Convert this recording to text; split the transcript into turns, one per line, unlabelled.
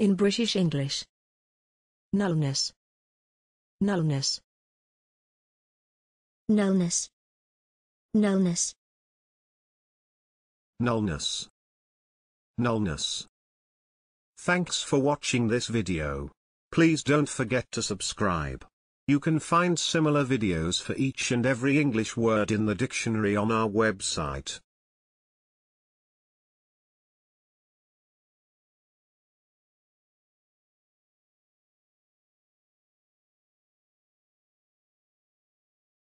In British English. Nullness. Nullness. Nullness. Nullness. Nullness. Nullness.
Thanks for watching this video. Please don't forget to subscribe. You can find similar videos for each and every English word in the dictionary on our
website.